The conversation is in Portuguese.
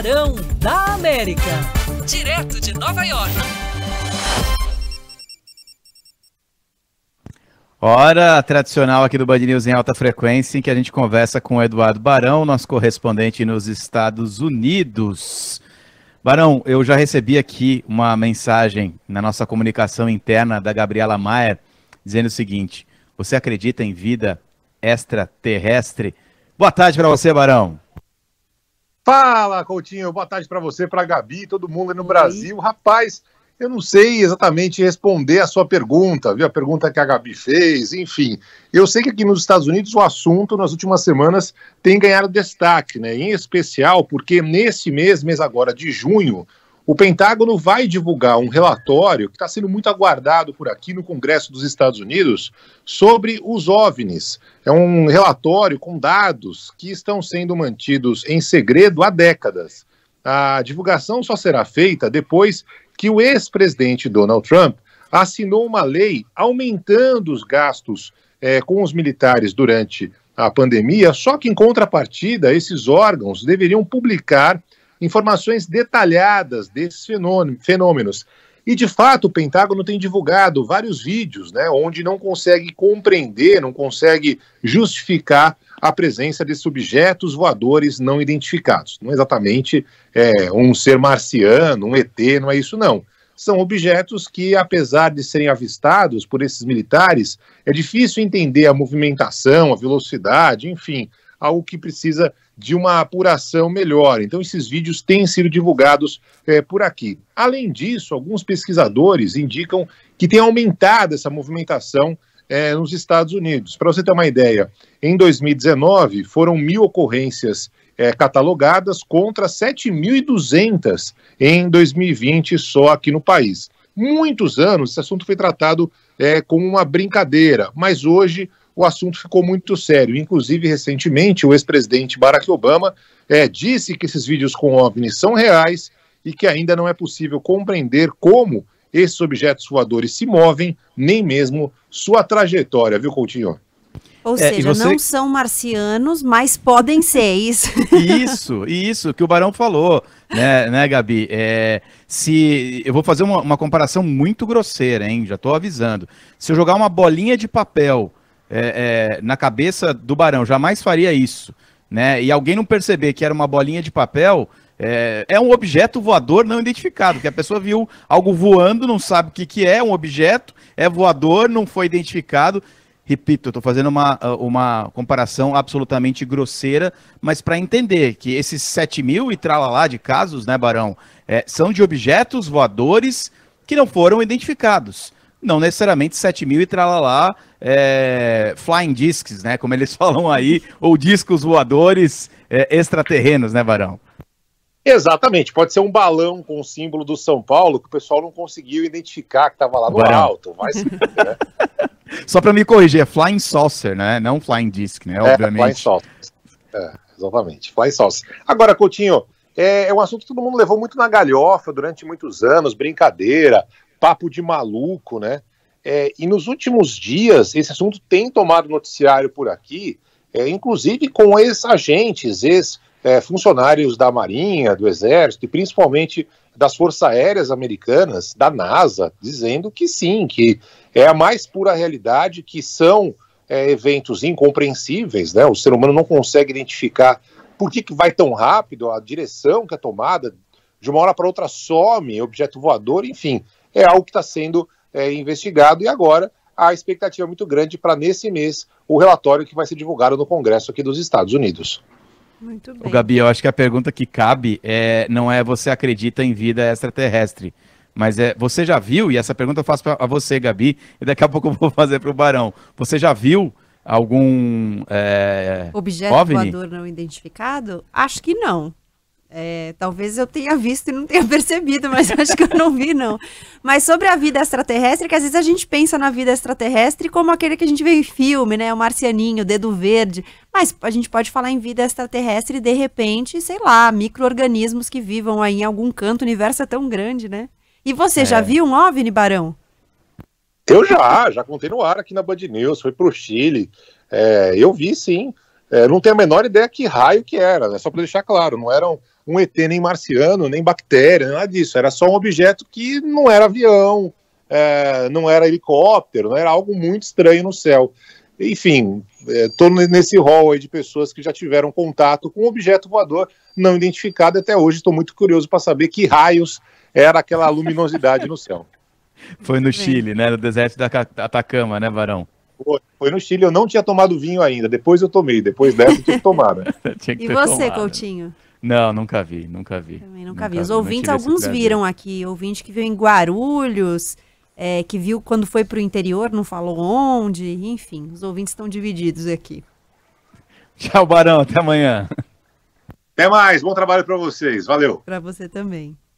Tubarão da América. Direto de Nova York. Hora tradicional aqui do Band News em alta frequência, em que a gente conversa com o Eduardo Barão, nosso correspondente nos Estados Unidos. Barão, eu já recebi aqui uma mensagem na nossa comunicação interna da Gabriela Maia, dizendo o seguinte: Você acredita em vida extraterrestre? Boa tarde para você, Barão. Fala, Coutinho, boa tarde para você, para Gabi, todo mundo aí no Brasil. Rapaz, eu não sei exatamente responder a sua pergunta, viu? A pergunta que a Gabi fez, enfim. Eu sei que aqui nos Estados Unidos o assunto nas últimas semanas tem ganhado destaque, né? Em especial porque nesse mês, mês agora de junho, o Pentágono vai divulgar um relatório que está sendo muito aguardado por aqui no Congresso dos Estados Unidos sobre os OVNIs. É um relatório com dados que estão sendo mantidos em segredo há décadas. A divulgação só será feita depois que o ex-presidente Donald Trump assinou uma lei aumentando os gastos é, com os militares durante a pandemia, só que em contrapartida, esses órgãos deveriam publicar informações detalhadas desses fenômenos. E, de fato, o Pentágono tem divulgado vários vídeos né, onde não consegue compreender, não consegue justificar a presença de objetos voadores não identificados. Não é exatamente é, um ser marciano, um ET, não é isso, não. São objetos que, apesar de serem avistados por esses militares, é difícil entender a movimentação, a velocidade, enfim, algo que precisa de uma apuração melhor. Então, esses vídeos têm sido divulgados é, por aqui. Além disso, alguns pesquisadores indicam que tem aumentado essa movimentação é, nos Estados Unidos. Para você ter uma ideia, em 2019 foram mil ocorrências é, catalogadas contra 7.200 em 2020 só aqui no país. Muitos anos esse assunto foi tratado é, como uma brincadeira, mas hoje o assunto ficou muito sério. Inclusive, recentemente, o ex-presidente Barack Obama é, disse que esses vídeos com OVNI são reais e que ainda não é possível compreender como esses objetos voadores se movem, nem mesmo sua trajetória, viu, Coutinho? Ou é, seja, você... não são marcianos, mas podem ser é isso. isso, isso que o Barão falou, né, né Gabi? É, se eu vou fazer uma, uma comparação muito grosseira, hein? Já estou avisando. Se eu jogar uma bolinha de papel é, é, na cabeça do Barão, jamais faria isso, né? E alguém não perceber que era uma bolinha de papel, é, é, um objeto voador não identificado, que a pessoa viu algo voando, não sabe o que, que é, um objeto, é voador, não foi identificado. Repito, estou fazendo uma, uh, uma comparação absolutamente grosseira, mas para entender que esses 7 mil e tralalá de casos, né, Barão, é, são de objetos voadores que não foram identificados não necessariamente 7 mil e tralalá, é, flying discs, né? Como eles falam aí, ou discos voadores é, extraterrenos, né, Varão? Exatamente, pode ser um balão com o símbolo do São Paulo que o pessoal não conseguiu identificar que estava lá no Barão. alto, mas. Né? Só para me corrigir, é Flying Saucer, né? Não Flying Disc, né? É, Obviamente. Flying Saucer. É, exatamente, Flying Saucer. Agora, Coutinho, é, é, um assunto que todo mundo levou muito na galhofa durante muitos anos, brincadeira papo de maluco, né? É, e nos últimos dias, esse assunto tem tomado noticiário por aqui, é, inclusive com ex-agentes, ex-funcionários da Marinha, do Exército e principalmente das Forças Aéreas Americanas, da NASA, dizendo que sim, que é a mais pura realidade, que são é, eventos incompreensíveis, né? O ser humano não consegue identificar por que, que vai tão rápido, a direção que é tomada, de uma hora para outra some, objeto voador, enfim é algo que está sendo é, investigado e agora a expectativa é muito grande para nesse mês o relatório que vai ser divulgado no Congresso aqui dos Estados Unidos. Muito bem. O Gabi, eu acho que a pergunta que cabe é, não é você acredita em vida extraterrestre, mas é você já viu, e essa pergunta eu faço para você, Gabi, e daqui a pouco eu vou fazer para o Barão. Você já viu algum é, objeto OVNI? voador não identificado? Acho que não. É, talvez eu tenha visto e não tenha percebido, mas acho que eu não vi, não. Mas sobre a vida extraterrestre, que às vezes a gente pensa na vida extraterrestre como aquele que a gente vê em filme, né? O Marcianinho, o Dedo Verde. Mas a gente pode falar em vida extraterrestre e, de repente, sei lá, micro-organismos que vivam aí em algum canto, o universo é tão grande, né? E você é. já viu um OVNI, Barão? Eu já, já contei no ar aqui na Band News, foi pro Chile. É, eu vi sim. É, não tenho a menor ideia que raio que era, né? só para deixar claro, não eram um ET nem marciano, nem bactéria, nada disso. Era só um objeto que não era avião, é, não era helicóptero, não era algo muito estranho no céu. Enfim, estou é, nesse rol de pessoas que já tiveram contato com um objeto voador não identificado até hoje. Estou muito curioso para saber que raios era aquela luminosidade no céu. Foi no Chile, né? No deserto da Atacama, né, Varão? Foi, no Chile, eu não tinha tomado vinho ainda. Depois eu tomei, depois dessa eu tinha que tomar. Né? tinha que e você, tomado. Coutinho? Não, nunca vi, nunca vi. Também nunca, nunca vi. Os ouvintes, alguns viram aqui, ouvinte que viu em Guarulhos, é, que viu quando foi para o interior, não falou onde, enfim, os ouvintes estão divididos aqui. Tchau, Barão, até amanhã. Até mais, bom trabalho para vocês, valeu. Para você também.